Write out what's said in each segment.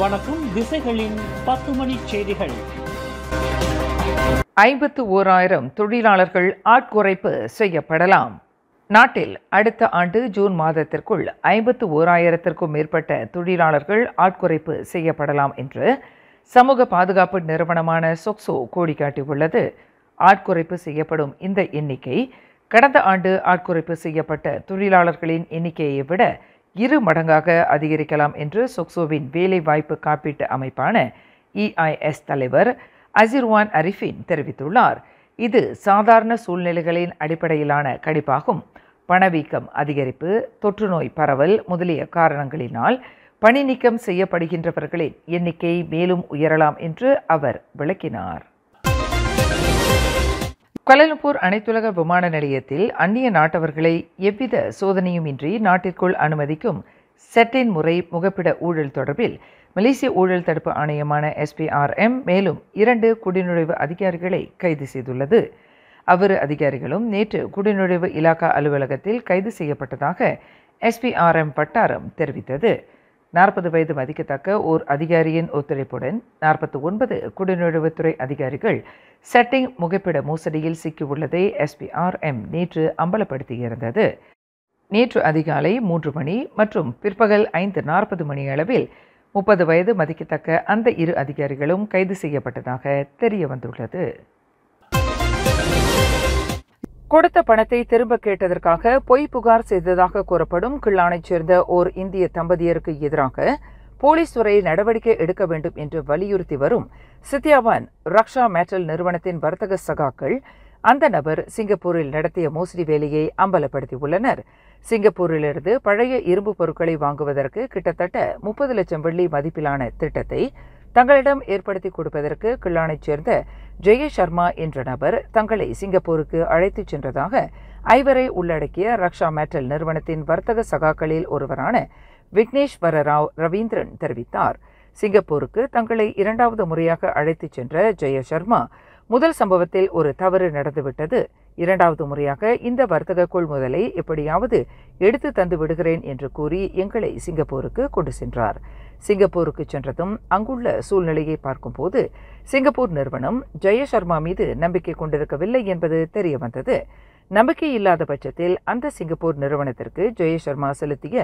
வணக்கம் திசைகளின் பத்து மணி செய்திகள் ஐம்பத்து ஓராயிரம் தொழிலாளர்கள் ஆட்குறைப்பு செய்யப்படலாம் நாட்டில் அடுத்த ஆண்டு ஜூன் மாதத்திற்குள் ஐம்பத்து ஓராயிரத்திற்கும் மேற்பட்ட தொழிலாளர்கள் ஆட்குறைப்பு செய்யப்படலாம் என்று சமூக பாதுகாப்பு நிறுவனமான சொக்சோ கோடி காட்டியுள்ளது ஆட்குறைப்பு செய்யப்படும் இந்த எண்ணிக்கை கடந்த ஆண்டு ஆட்குறைப்பு செய்யப்பட்ட தொழிலாளர்களின் எண்ணிக்கையை விட இரு மடங்காக அதிகரிக்கலாம் என்று சொக்சோவின் வேலை வாய்ப்பு காப்பீட்டு அமைப்பான இஐஎஸ் தலைவர் அசிர்வான் அரிஃபின் தெரிவித்துள்ளார் இது சாதாரண சூழ்நிலைகளின் அடிப்படையிலான கணிப்பாகும் பணவீக்கம் அதிகரிப்பு தொற்றுநோய் பரவல் முதலிய காரணங்களினால் பணி நீக்கம் செய்யப்படுகின்றவர்களின் எண்ணிக்கை மேலும் உயரலாம் என்று அவர் விளக்கினார் குவாலலம்பூர் அனைத்துலக விமான நிலையத்தில் அந்நிய நாட்டவர்களை எவ்வித சோதனையுமின்றி நாட்டிற்குள் அனுமதிக்கும் செட்டின் முறை முகப்பிட ஊழல் தொடர்பில் மலேசிய ஊழல் தடுப்பு ஆணையமான எஸ்பிஆர்எம் மேலும் இரண்டு குடிநுழைவு அதிகாரிகளை கைது செய்துள்ளது அவரு அதிகாரிகளும் நேற்று குடிநுழைவு இலாக்கா அலுவலகத்தில் கைது செய்யப்பட்டதாக எஸ்பிஆர்எம் வட்டாரம் தெரிவித்தது நாற்பது வயது மதிக்கத்தக்க ஓர் அதிகாரியின் ஒத்துழைப்புடன் நாற்பத்தி ஒன்பது குடிநுழைவுத்துறை அதிகாரிகள் செட்டிங் முகப்பிட மோசடியில் சிக்கியுள்ளதை எஸ்பிஆர்எம் நேற்று அம்பலப்படுத்தியிருந்தது நேற்று அதிகாலை மூன்று மணி மற்றும் பிற்பகல் ஐந்து நாற்பது மணி அளவில் முப்பது வயது மதிக்கத்தக்க அந்த இரு அதிகாரிகளும் கைது செய்யப்பட்டதாக தெரிய வந்துள்ளது கொடுத்த பணத்தை திரும்ப கேட்டதற்காக பொய் புகார் செய்ததாக கூறப்படும் கிள்ளானைச் சேர்ந்த ஓர் இந்திய தம்பதியருக்கு எதிராக போலீஸ் துறை நடவடிக்கை எடுக்க வேண்டும் என்று வலியுறுத்தி வரும் சித்யாவான் ரக்ஷா மேட்டல் நிறுவனத்தின் வர்த்தக சகாக்கள் அந்த நபர் சிங்கப்பூரில் நடத்திய மோசடி வேலையை அம்பலப்படுத்தியுள்ளனர் சிங்கப்பூரிலிருந்து பழைய இரும்பு பொருட்களை வாங்குவதற்கு கிட்டத்தட்ட முப்பது லட்சம் வெள்ளி மதிப்பிலான திட்டத்தை தங்களிடம் ஏற்படுத்தி கொடுப்பதற்கு கிள்ளானைச் சேர்ந்த ஜெய சர்மா என்ற நபர் தங்களை சிங்கப்பூருக்கு அழைத்துச் சென்றதாக ஐவரை உள்ளடக்கிய ரக்ஷா மேட்டல் நிறுவனத்தின் வர்த்தக சகாக்களில் ஒருவரான விக்னேஸ்வர ராவ் ரவீந்திரன் தெரிவித்தார் சிங்கப்பூருக்கு தங்களை இரண்டாவது முறையாக அழைத்துச் சென்ற ஜெய சர்மா முதல் சம்பவத்தில் ஒரு தவறு நடந்துவிட்டது இரண்டாவது முறையாக இந்த வர்த்தக கொள்முதலை எப்படியாவது எடுத்து தந்து விடுகிறேன் என்று கூறி எங்களை சிங்கப்பூருக்கு கொண்டு சென்றார் சிங்கப்பூருக்கு சென்றதும் அங்குள்ள சூழ்நிலையை பார்க்கும்போது சிங்கப்பூர் நிறுவனம் ஜெயசர்மா மீது நம்பிக்கை கொண்டிருக்கவில்லை என்பது தெரிய வந்தது நம்பிக்கை இல்லாத பட்சத்தில் அந்த சிங்கப்பூர் நிறுவனத்திற்கு ஜெயசர்மா செலுத்திய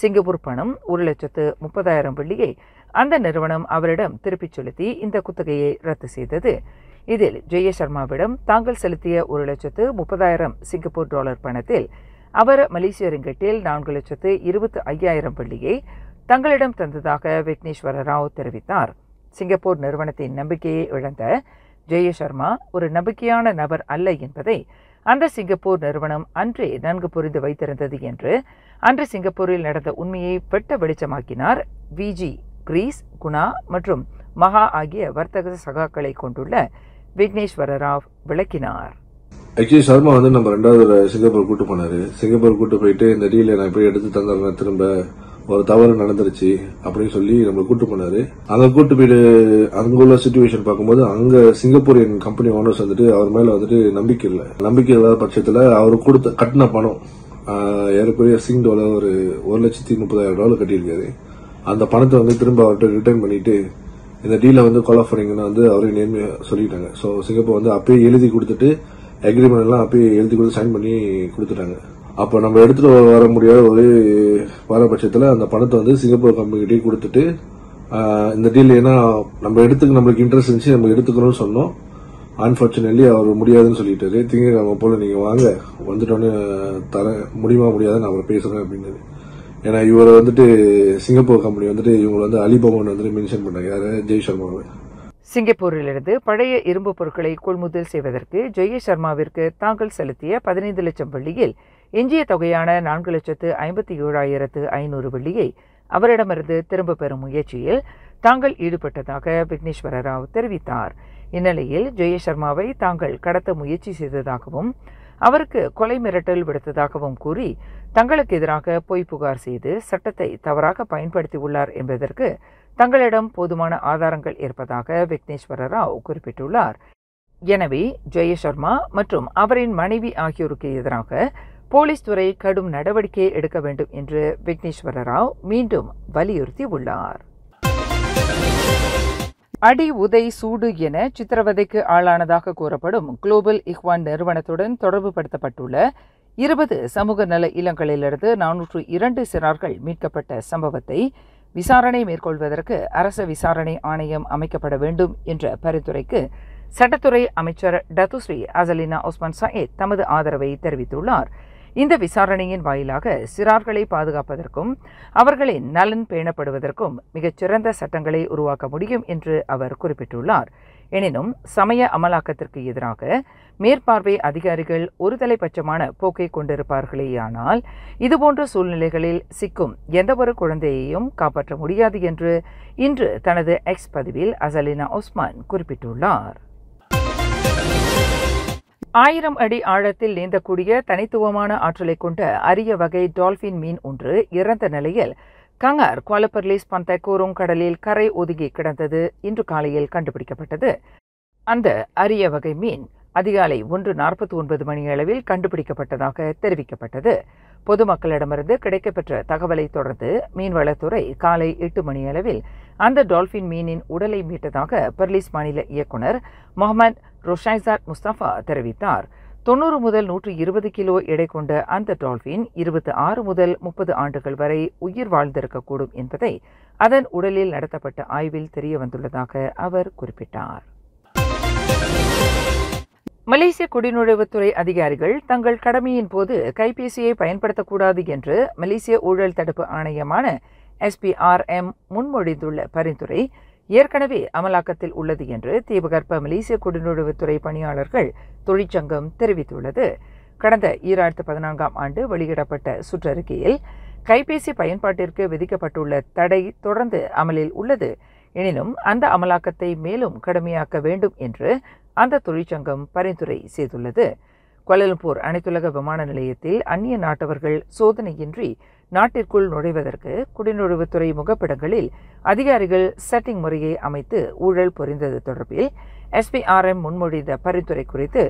சிங்கப்பூர் பணம் ஒரு லட்சத்து முப்பதாயிரம் வெள்ளியை அந்த நிறுவனம் அவரிடம் திருப்பிச் செலுத்தி இந்த குத்தகையை ரத்து செய்தது இதில் ஜெயசர்மாவிடம் தாங்கள் செலுத்திய ஒரு லட்சத்து முப்பதாயிரம் சிங்கப்பூர் டாலர் பணத்தில் அவர் மலேசிய ரிங்கெட்டில் நான்கு லட்சத்து இருபத்து ஐயாயிரம் வெள்ளியை தங்களிடம் தந்ததாக விக்னேஸ்வர ராவ் தெரிவித்தார் சிங்கப்பூர் நிறுவனத்தின் நம்பிக்கையை இழந்த ஜெயசர்மா ஒரு நம்பிக்கையான நபர் அல்ல என்பதை அந்த சிங்கப்பூர் நிறுவனம் அன்றே நன்கு புரிந்து வைத்திருந்தது என்று அன்று சிங்கப்பூரில் நடந்த உண்மையை பெட்ட வெளிச்சமாக்கினார் விஜி கிரீஸ் குணா மற்றும் மகா ஆகிய வர்த்தக சகாக்களை கொண்டுள்ள விக்னேஸ்வர ராவ் விளக்கினார் ஆக்சுவலி சர்மா வந்து நம்ம ரெண்டாவது சிங்கப்பூர் கூட்டு போனாரு சிங்கப்பூர் கூட்டு போயிட்டு இந்த டீல நான் எப்படி எடுத்து தந்துடுறேன் திரும்ப ஒரு தவறு நடந்துருச்சு அப்படின்னு சொல்லி நம்ம கூட்டு போனாரு அங்க கூட்டு போயிட்டு அங்க உள்ள சுச்சுவேஷன் பார்க்கும்போது அங்க சிங்கப்பூரியன் கம்பெனி ஓனர்ஸ் வந்துட்டு அவர் மேல வந்துட்டு நம்பிக்கை இல்லை நம்பிக்கை இல்லாத பட்சத்துல அவர் கொடுத்த கட்டின பணம் ஏறக்குறைய சிங் டோல ஒரு ஒரு லட்சத்தி முப்பதாயிரம் டாலர் கட்டியிருக்காரு அந்த பணத்தை வந்து திரும்ப அவர்கிட்ட ரிட்டர்ன் பண்ணிட்டு இந்த டீலை வந்து கொலாஃபரிங்கன்னு வந்து அவரே நேர்மைய சொல்லிட்டாங்க ஸோ சிங்கப்பூர் வந்து அப்பயே எழுதி கொடுத்துட்டு அக்ரிமெண்ட் எல்லாம் அப்பயே எழுதி கொடுத்து சைன் பண்ணி கொடுத்துட்டாங்க அப்போ நம்ம எடுத்துகிட்டு வர முடியாத ஒரு வர பட்சத்தில் அந்த பணத்தை வந்து சிங்கப்பூர் கம்பெனிகிட்டே கொடுத்துட்டு இந்த டீல் ஏன்னா நம்ம எடுத்துக்க நம்மளுக்கு இன்ட்ரெஸ்ட் இருந்துச்சு நம்ம எடுத்துக்கணும்னு சொன்னோம் அன்பார்ச்சுனேட்லி அவர் முடியாதுன்னு சொல்லிட்டாரு திங்கக்கிழமை போல் நீங்கள் வாங்க வந்துட்டோன்னு தர முடியுமா முடியாதுன்னு அவர் பேசுகிறேன் அப்படின்னு ஏன்னா இவரை வந்துட்டு சிங்கப்பூர் கம்பெனி வந்துட்டு இவங்களை வந்து அலிபவன் வந்து மென்ஷன் பண்ணாங்க யாரு ஜெய்சர்மாவை சிங்கப்பூரிலிருந்து பழைய இரும்பு பொருட்களை கொள்முதல் செய்வதற்கு ஜெய சர்மாவிற்கு தாங்கள் செலுத்திய பதினைந்து லட்சம் வள்ளியில் எஞ்சிய தொகையான நான்கு லட்சத்து ஐம்பத்தி ஏழாயிரத்து ஐநூறு வள்ளியை அவரிடமிருந்து திரும்ப பெறும் முயற்சியில் தாங்கள் ஈடுபட்டதாக விக்னேஸ்வர ராவ் தெரிவித்தார் இந்நிலையில் ஜெயசர்மாவை தாங்கள் கடத்த முயற்சி செய்ததாகவும் அவருக்கு கொலை மிரட்டல் விடுத்ததாகவும் கூறி தங்களுக்கு எதிராக பொய் புகார் செய்து சட்டத்தை தவறாக பயன்படுத்தியுள்ளார் என்பதற்கு தங்களிடம் போதுமான ஆதாரங்கள் இருப்பதாக விக்னேஸ்வர ராவ் குறிப்பிட்டுள்ளார் எனவே ஜெயசர்மா மற்றும் அவரின் மனைவி ஆகியோருக்கு எதிராக போலீஸ் துறை கடும் நடவடிக்கை எடுக்க வேண்டும் என்று விக்னேஸ்வர ராவ் மீண்டும் வலியுறுத்தி உள்ளார் அடி உதை சூடு என சித்திரவதைக்கு ஆளானதாக கூறப்படும் குளோபல் இஹ்வான் நிறுவனத்துடன் தொடர்பு படுத்தப்பட்டுள்ள இருபது சமூக நல இல்லங்களிலிருந்து நானூற்று இரண்டு சிறார்கள் மீட்கப்பட்ட சம்பவத்தை விசாரணை மேற்கொள்வதற்கு அரச விசாரணை ஆணையம் அமைக்கப்பட வேண்டும் என்ற பரிந்துரைக்கு சட்டத்துறை அமைச்சர் டத்துஸ்ரீ அசலினா ஒஸ்மான் சாயத் தமது ஆதரவை தெரிவித்துள்ளார் இந்த விசாரணையின் வாயிலாக சிறார்களை பாதுகாப்பதற்கும் அவர்களின் நலன் பேணப்படுவதற்கும் மிகச்சிறந்த சட்டங்களை உருவாக்க முடியும் என்று அவர் குறிப்பிட்டுள்ளார் எனினும் சமய அமலாக்கத்திற்கு எதிராக மேற்பார்வை அதிகாரிகள் ஒருதலைபட்சமான போக்கை கொண்டிருப்பார்களேயானால் இதுபோன்ற சூழ்நிலைகளில் சிக்கும் எந்தவொரு குழந்தையையும் காப்பாற்ற முடியாது என்று இன்று தனது எக்ஸ் பதிவில் அசலினா உஸ்மான் குறிப்பிட்டுள்ளார் ஆயிரம் அடி ஆழத்தில் நீந்தக்கூடிய தனித்துவமான ஆற்றலை கொண்ட அரிய வகை டால்பின் மீன் ஒன்று இறந்த நிலையில் கங்கார் குவாலப்பர்லிஸ் பந்தகோரோங் கடலில் கரை ஒதுங்கி கிடந்தது இன்று காலையில் கண்டுபிடிக்கப்பட்டது அந்த அரிய வகை மீன் அதிகாலை ஒன்று நாற்பத்தி ஒன்பது மணியளவில் கண்டுபிடிக்கப்பட்டதாக தெரிவிக்கப்பட்டது பொதுமக்களிடமிருந்து கிடைக்கப்பெற்ற தகவலை தொடர்ந்து மீன்வளத்துறை காலை எட்டு மணி அளவில் அந்த டால்பின் மீனின் உடலை மீட்டதாக பெர்லிஸ் மாநில இயக்குநர் முகமது ரொஷாய்சாத் முஸ்தபா தெரிவித்தார் தொண்ணூறு முதல் நூற்று இருபது கிலோ எடை கொண்ட அந்த டால்பின் இருபத்தி ஆறு முதல் முப்பது ஆண்டுகள் வரை உயிர் வாழ்ந்திருக்கக்கூடும் என்பதை அதன் உடலில் நடத்தப்பட்ட ஆய்வில் தெரிய வந்துள்ளதாக அவர் குறிப்பிட்டார் மலேசிய குடிநுழைவுத்துறை அதிகாரிகள் தங்கள் கடமையின் போது கைபேசியை பயன்படுத்தக்கூடாது என்று மலேசிய ஊழல் தடுப்பு ஆணையமான எஸ்பிஆர்எம் முன்மொழிந்துள்ள பரிந்துரை ஏற்கனவே அமலாக்கத்தில் உள்ளது என்று தீபகற்ப மலேசிய குடிநுழைவுத்துறை பணியாளர்கள் தொழிற்சங்கம் தெரிவித்துள்ளது கடந்த ஈராயிரத்து பதினான்காம் ஆண்டு வெளியிடப்பட்ட சுற்றறிக்கையில் கைபேசி பயன்பாட்டிற்கு விதிக்கப்பட்டுள்ள தடை தொடர்ந்து அமலில் உள்ளது எனினும் அந்த அமலாக்கத்தை மேலும் கடுமையாக்க வேண்டும் என்று அந்த தொழிற்சங்கம் பரிந்துரை செய்துள்ளது கோலலம்பூர் அனைத்துலக விமான நிலையத்தில் அந்நிய நாட்டவர்கள் சோதனையின்றி நாட்டிற்குள் நுழைவதற்கு குடிநுழைவுத்துறை முகப்பிடங்களில் அதிகாரிகள் செட்டிங் முறையை அமைத்து ஊழல் புரிந்தது தொடர்பில் எஸ்பிஆர்எம் முன்மொழிந்த பரிந்துரை குறித்து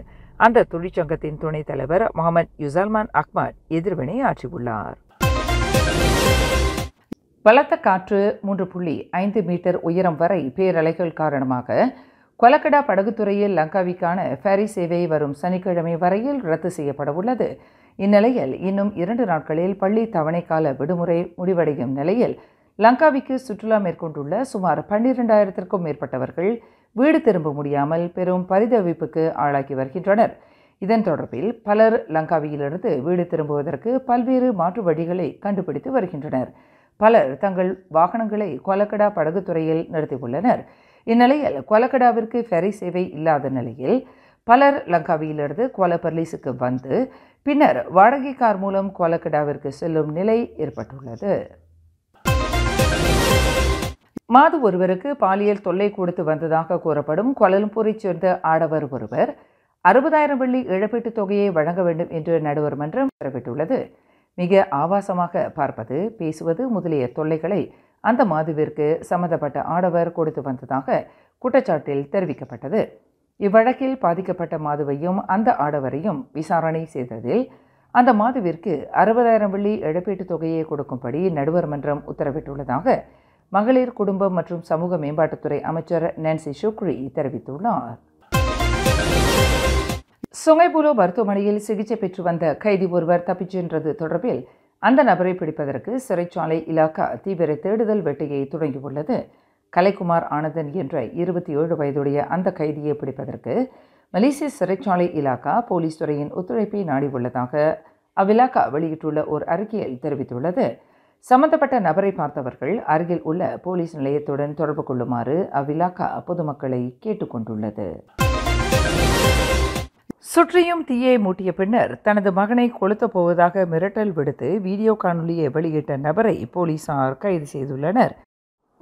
அந்த தொழிற்சங்கத்தின் துணைத் தலைவர் முகமது யுசல்மான் அக்மத் எதிர்வினை ஆற்றியுள்ளார் பலத்த காற்று மூன்று புள்ளி ஐந்து மீட்டர் உயரம் வரை பேரலைகள் காரணமாக கொலக்கடா படகுத்துறையில் லங்காவிக்கான ஃபேரி சேவை வரும் சனிக்கிழமை வரையில் ரத்து செய்யப்பட உள்ளது இந்நிலையில் இன்னும் இரண்டு நாட்களில் பள்ளி தவணைக்கால விடுமுறை முடிவடையும் நிலையில் லங்காவிக்கு சுற்றுலா மேற்கொண்டுள்ள சுமார் பன்னிரெண்டாயிரத்திற்கும் மேற்பட்டவர்கள் வீடு திரும்ப முடியாமல் பெரும் பரிதவிப்புக்கு ஆளாகி வருகின்றனர் இதன் தொடர்பில் பலர் லங்காவியிலிருந்து வீடு திரும்புவதற்கு பல்வேறு மாற்று வழிகளை கண்டுபிடித்து வருகின்றனர் பலர் தங்கள் வாகனங்களை கொலக்கடா படகுத்துறையில் நிறுத்தியுள்ளனர் இந்நிலையில் கொலகடாவிற்கு ஃபெரி சேவை இல்லாத நிலையில் பலர் லங்காவியிலிருந்து கோலபர்லீஸுக்கு வந்து பின்னர் வாடகை கார் மூலம் கோலகடாவிற்கு செல்லும் நிலை ஏற்பட்டுள்ளது மாது ஒருவருக்கு பாலியல் தொல்லை கொடுத்து வந்ததாக கூறப்படும் கோலம்பூரைச் சேர்ந்த ஆடவர் ஒருவர் அறுபதாயிரம் வெள்ளி இழப்பீட்டுத் தொகையை வழங்க வேண்டும் என்று நடுவர் மன்றம் உத்தரவிட்டுள்ளது மிக ஆபாசமாக பார்ப்பது பேசுவது முதலிய தொல்லைகளை அந்த மாதுவிற்கு சம்மந்தப்பட்ட ஆடவர் கொடுத்து வந்ததாக குற்றச்சாட்டில் தெரிவிக்கப்பட்டது இவ்வழக்கில் பாதிக்கப்பட்ட மாதுவையும் அந்த ஆடவரையும் விசாரணை செய்ததில் அந்த மாதுவிற்கு அறுபதாயிரம் வெள்ளி இழப்பீட்டுத் தொகையை கொடுக்கும்படி நடுவர் மன்றம் உத்தரவிட்டுள்ளதாக மகளிர் குடும்பம் மற்றும் சமூக மேம்பாட்டுத்துறை அமைச்சர் நான்சி சுக்ரி தெரிவித்துள்ளார் சுங்கைபுலோ மருத்துவமனையில் சிகிச்சை பெற்று வந்த கைதி ஒருவர் தப்பிச் சென்றது தொடர்பில் அந்த நபரை பிடிப்பதற்கு சிறைச்சாலை இலாக்கா தீவிர தேடுதல் வேட்டையை தொடங்கியுள்ளது கலைக்குமார் ஆனந்தன் என்ற இருபத்தி ஏழு வயதுடைய அந்த கைதியை பிடிப்பதற்கு மலேசிய சிறைச்சாலை இலாக்கா போலீஸ் துறையின் ஒத்துழைப்பை நாடியுள்ளதாக அவ்விலாக்கா வெளியிட்டுள்ள ஒரு அறிக்கையில் தெரிவித்துள்ளது சம்பந்தப்பட்ட நபரை பார்த்தவர்கள் அருகில் உள்ள போலீஸ் நிலையத்துடன் தொடர்பு கொள்ளுமாறு அவ்விலாக்கா பொதுமக்களை கேட்டுக்கொண்டுள்ளது சுற்றியும் தீயை மூட்டிய பின்னர் தனது மகனை கொளுத்தப் போவதாக மிரட்டல் விடுத்து வீடியோ காணொலியை வெளியிட்ட நபரை போலீசார் கைது செய்துள்ளனர்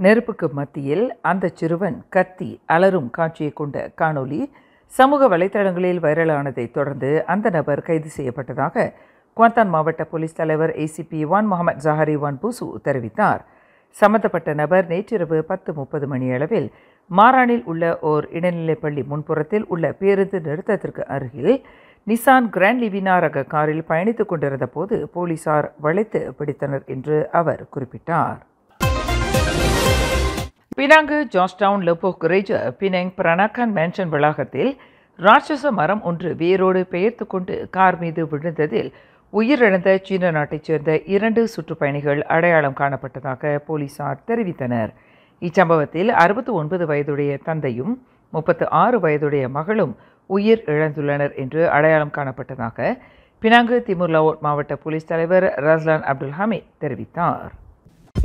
நெருப்புக்கு மத்தியில் அந்த சிறுவன் கத்தி அலரும் காட்சியை கொண்ட காணொலி சமூக வலைதளங்களில் வைரலானதை தொடர்ந்து அந்த நபர் கைது செய்யப்பட்டதாக குவாத்தான் மாவட்ட போலீஸ் தலைவர் ஏசிபி வான் முகமது ஜஹரி வான் பூசு தெரிவித்தார் சம்பந்தப்பட்ட நபர் நேற்றிரவு பத்து முப்பது மணியளவில் மாரானில் உள்ள ஓர் இடைநிலைப் பள்ளி முன்புறத்தில் உள்ள பேருந்து நிறுத்தத்திற்கு அருகில் நிசான் கிராண்ட் லிவினா ரக காரில் பயணித்துக் கொண்டிருந்த போது போலீசார் வளைத்து பிடித்தனர் என்று அவர் குறிப்பிட்டார் பினாங்கு ஜார்ஜ்டவுன் லெப்போ கிரேஜ் பினெங் பிரணாக்கன் மேன்ஷன் வளாகத்தில் ராட்சச மரம் ஒன்று வேரோடு பெயர்த்து கொண்டு கார் மீது விழுந்ததில் உயிரிழந்த சீன நாட்டைச் சேர்ந்த இரண்டு சுற்றுப்பயணிகள் அடையாளம் காணப்பட்டதாக போலீசார் தெரிவித்தனர் இச்சம்பவத்தில் அறுபத்து ஒன்பது வயதுடைய தந்தையும் முப்பத்து ஆறு வயதுடைய மகளும் உயிர் இழந்துள்ளனர் என்று அடையாளம் காணப்பட்டதாக பினாங்கு திமுர் திமுர்லாவோட் மாவட்ட போலீஸ் தலைவர் ரஸ்லான் அப்துல் ஹமீத் தெரிவித்தார்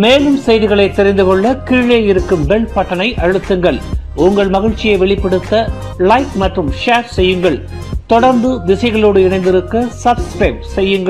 மேலும் செய்திகளை தெரிந்து கொள்ள கீழே இருக்கும் பெல் பட்டனை அழுத்துங்கள் உங்கள் மகிழ்ச்சியை வெளிப்படுத்த லைக் மற்றும் ஷேர் செய்யுங்கள் தொடர்ந்து திசைகளோடு இணைந்திருக்க சப்ஸ்கிரைப் செய்யுங்கள்